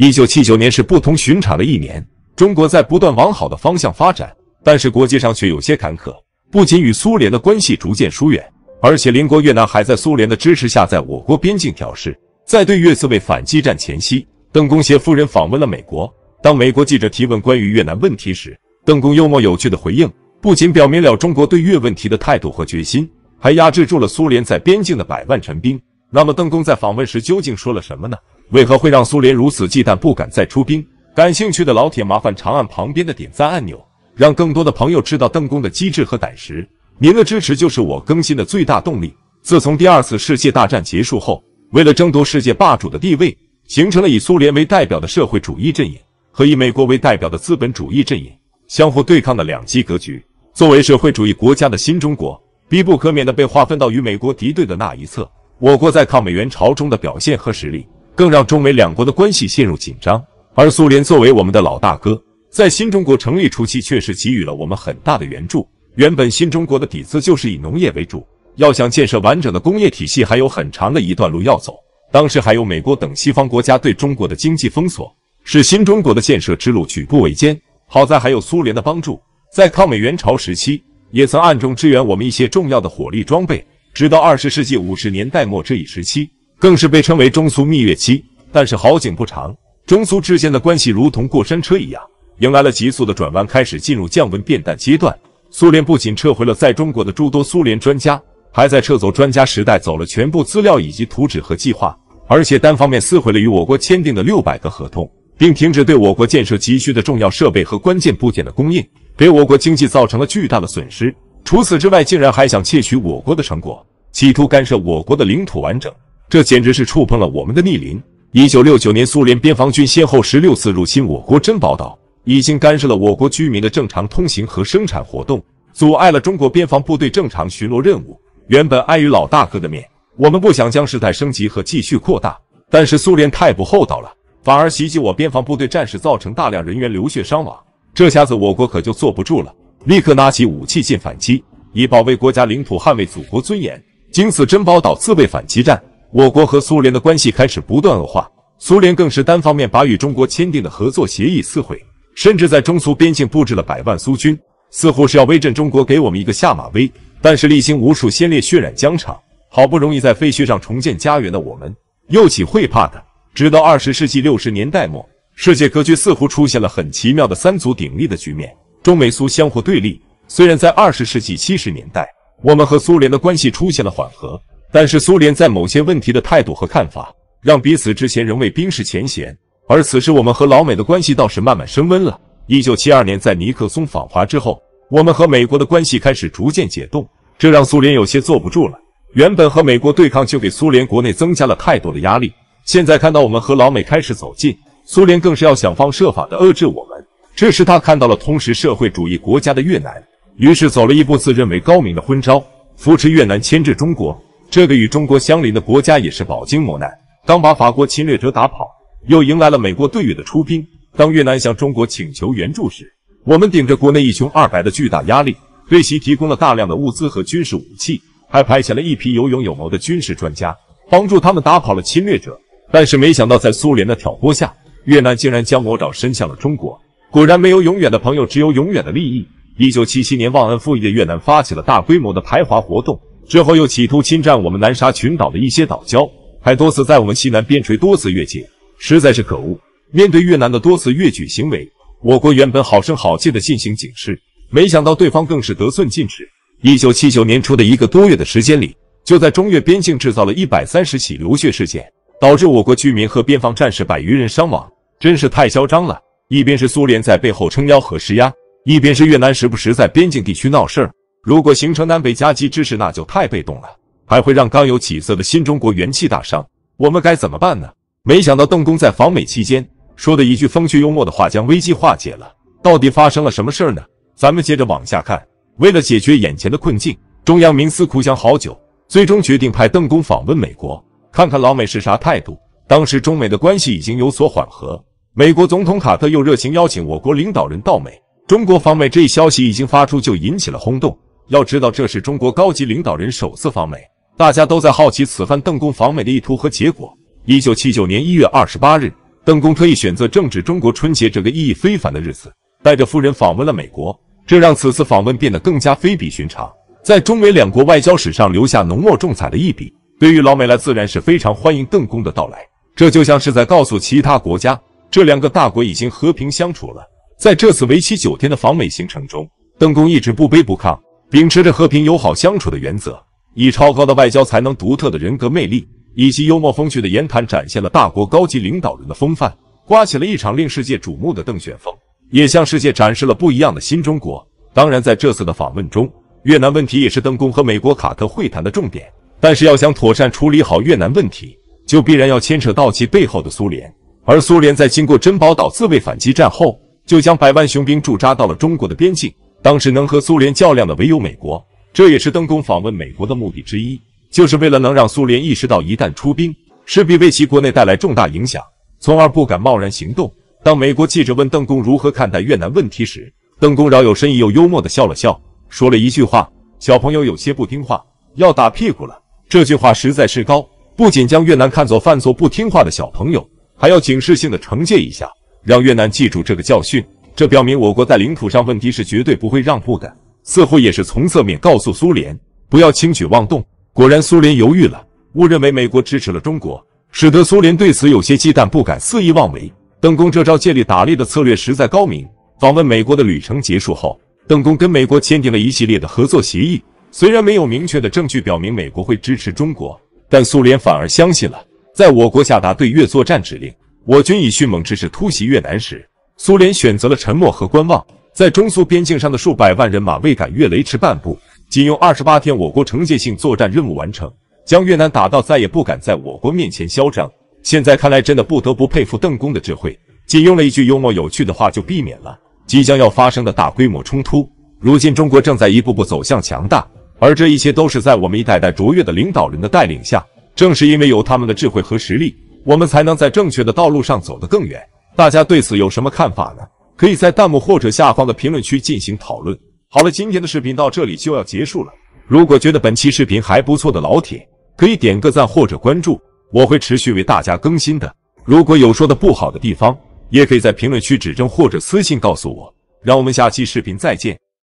一九七九年是不同寻常的一年，中国在不断往好的方向发展，但是国际上却有些坎坷。不仅与苏联的关系逐渐疏远，而且邻国越南还在苏联的支持下在我国边境挑事。在对越自卫反击战前夕，邓公携夫人访问了美国。当美国记者提问关于越南问题时，邓公幽默有趣的回应，不仅表明了中国对越问题的态度和决心，还压制住了苏联在边境的百万陈兵。那么邓公在访问时究竟说了什么呢？为何会让苏联如此忌惮，不敢再出兵？感兴趣的老铁，麻烦长按旁边的点赞按钮，让更多的朋友知道邓公的机智和胆识。您的支持就是我更新的最大动力。自从第二次世界大战结束后，为了争夺世界霸主的地位，形成了以苏联为代表的社会主义阵营和以美国为代表的资本主义阵营相互对抗的两极格局。作为社会主义国家的新中国，必不可免的被划分到与美国敌对的那一侧。我国在抗美援朝中的表现和实力，更让中美两国的关系陷入紧张。而苏联作为我们的老大哥，在新中国成立初期确实给予了我们很大的援助。原本新中国的底子就是以农业为主，要想建设完整的工业体系，还有很长的一段路要走。当时还有美国等西方国家对中国的经济封锁，使新中国的建设之路举步维艰。好在还有苏联的帮助，在抗美援朝时期，也曾暗中支援我们一些重要的火力装备。直到二十世纪五十年代末这一时期，更是被称为中苏蜜月期。但是好景不长，中苏之间的关系如同过山车一样，迎来了急速的转弯，开始进入降温变淡阶段。苏联不仅撤回了在中国的诸多苏联专家，还在撤走专家时代走了全部资料以及图纸和计划，而且单方面撕毁了与我国签订的六百个合同，并停止对我国建设急需的重要设备和关键部件的供应，给我国经济造成了巨大的损失。除此之外，竟然还想窃取我国的成果，企图干涉我国的领土完整，这简直是触碰了我们的逆鳞。一九六九年，苏联边防军先后十六次入侵我国珍宝岛，已经干涉了我国居民的正常通行和生产活动，阻碍了中国边防部队正常巡逻任务。原本碍于老大哥的面，我们不想将事态升级和继续扩大，但是苏联太不厚道了，反而袭击我边防部队战士，造成大量人员流血伤亡。这下子，我国可就坐不住了。立刻拿起武器进反击，以保卫国家领土，捍卫祖国尊严。经此珍宝岛自卫反击战，我国和苏联的关系开始不断恶化，苏联更是单方面把与中国签订的合作协议撕毁，甚至在中苏边境布置了百万苏军，似乎是要威震中国，给我们一个下马威。但是，历经无数先烈血染疆场，好不容易在废墟上重建家园的我们，又岂会怕的？直到二十世纪六十年代末，世界格局似乎出现了很奇妙的三足鼎立的局面。中美苏相互对立，虽然在二十世纪七十年代，我们和苏联的关系出现了缓和，但是苏联在某些问题的态度和看法，让彼此之前仍未冰释前嫌。而此时，我们和老美的关系倒是慢慢升温了。一九七二年，在尼克松访华之后，我们和美国的关系开始逐渐解冻，这让苏联有些坐不住了。原本和美国对抗就给苏联国内增加了太多的压力，现在看到我们和老美开始走近，苏联更是要想方设法的遏制我们。这时，他看到了通识社会主义国家的越南，于是走了一步自认为高明的昏招，扶持越南牵制中国。这个与中国相邻的国家也是饱经磨难，刚把法国侵略者打跑，又迎来了美国对越的出兵。当越南向中国请求援助时，我们顶着国内一穷二白的巨大压力，对其提供了大量的物资和军事武器，还派遣了一批有勇有谋的军事专家，帮助他们打跑了侵略者。但是，没想到在苏联的挑拨下，越南竟然将魔爪伸向了中国。果然没有永远的朋友，只有永远的利益。一九七七年，忘恩负义的越南发起了大规模的排华活动，之后又企图侵占我们南沙群岛的一些岛礁，还多次在我们西南边陲多次越界，实在是可恶。面对越南的多次越举行为，我国原本好声好气的进行警示，没想到对方更是得寸进尺。一九七九年初的一个多月的时间里，就在中越边境制造了一百三十起流血事件，导致我国居民和边防战士百余人伤亡，真是太嚣张了。一边是苏联在背后撑腰和施压，一边是越南时不时在边境地区闹事儿。如果形成南北夹击之势，那就太被动了，还会让刚有起色的新中国元气大伤。我们该怎么办呢？没想到邓公在访美期间说的一句风趣幽默的话，将危机化解了。到底发生了什么事儿呢？咱们接着往下看。为了解决眼前的困境，中央冥思苦想好久，最终决定派邓公访问美国，看看老美是啥态度。当时中美的关系已经有所缓和。美国总统卡特又热情邀请我国领导人到美中国访美，这一消息一经发出就引起了轰动。要知道，这是中国高级领导人首次访美，大家都在好奇此番邓公访美的意图和结果。一九七九年一月二十八日，邓公特意选择正值中国春节这个意义非凡的日子，带着夫人访问了美国，这让此次访问变得更加非比寻常，在中美两国外交史上留下浓墨重彩的一笔。对于老美来，自然是非常欢迎邓公的到来，这就像是在告诉其他国家。这两个大国已经和平相处了。在这次为期九天的访美行程中，邓公一直不卑不亢，秉持着和平友好相处的原则，以超高的外交才能、独特的人格魅力以及幽默风趣的言谈，展现了大国高级领导人的风范，刮起了一场令世界瞩目的“邓旋风”，也向世界展示了不一样的新中国。当然，在这次的访问中，越南问题也是邓公和美国卡特会谈的重点。但是，要想妥善处理好越南问题，就必然要牵扯到其背后的苏联。而苏联在经过珍宝岛自卫反击战后，就将百万雄兵驻扎到了中国的边境。当时能和苏联较量的唯有美国，这也是邓公访问美国的目的之一，就是为了能让苏联意识到，一旦出兵，势必为其国内带来重大影响，从而不敢贸然行动。当美国记者问邓公如何看待越南问题时，邓公饶有深意又幽默地笑了笑，说了一句话：“小朋友有些不听话，要打屁股了。”这句话实在是高，不仅将越南看作犯错不听话的小朋友。还要警示性的惩戒一下，让越南记住这个教训。这表明我国在领土上问题是绝对不会让步的，似乎也是从侧面告诉苏联不要轻举妄动。果然，苏联犹豫了，误认为美国支持了中国，使得苏联对此有些忌惮，不敢肆意妄为。邓公这招借力打力的策略实在高明。访问美国的旅程结束后，邓公跟美国签订了一系列的合作协议。虽然没有明确的证据表明美国会支持中国，但苏联反而相信了。在我国下达对越作战指令，我军以迅猛之势突袭越南时，苏联选择了沉默和观望。在中苏边境上的数百万人马未敢越雷池半步。仅用二十八天，我国惩戒性作战任务完成，将越南打到再也不敢在我国面前嚣张。现在看来，真的不得不佩服邓公的智慧，仅用了一句幽默有趣的话就避免了即将要发生的大规模冲突。如今，中国正在一步步走向强大，而这一切都是在我们一代代卓越的领导人的带领下。正是因为有他们的智慧和实力，我们才能在正确的道路上走得更远。大家对此有什么看法呢？可以在弹幕或者下方的评论区进行讨论。好了，今天的视频到这里就要结束了。如果觉得本期视频还不错的老铁，可以点个赞或者关注，我会持续为大家更新的。如果有说的不好的地方，也可以在评论区指正或者私信告诉我。让我们下期视频再见。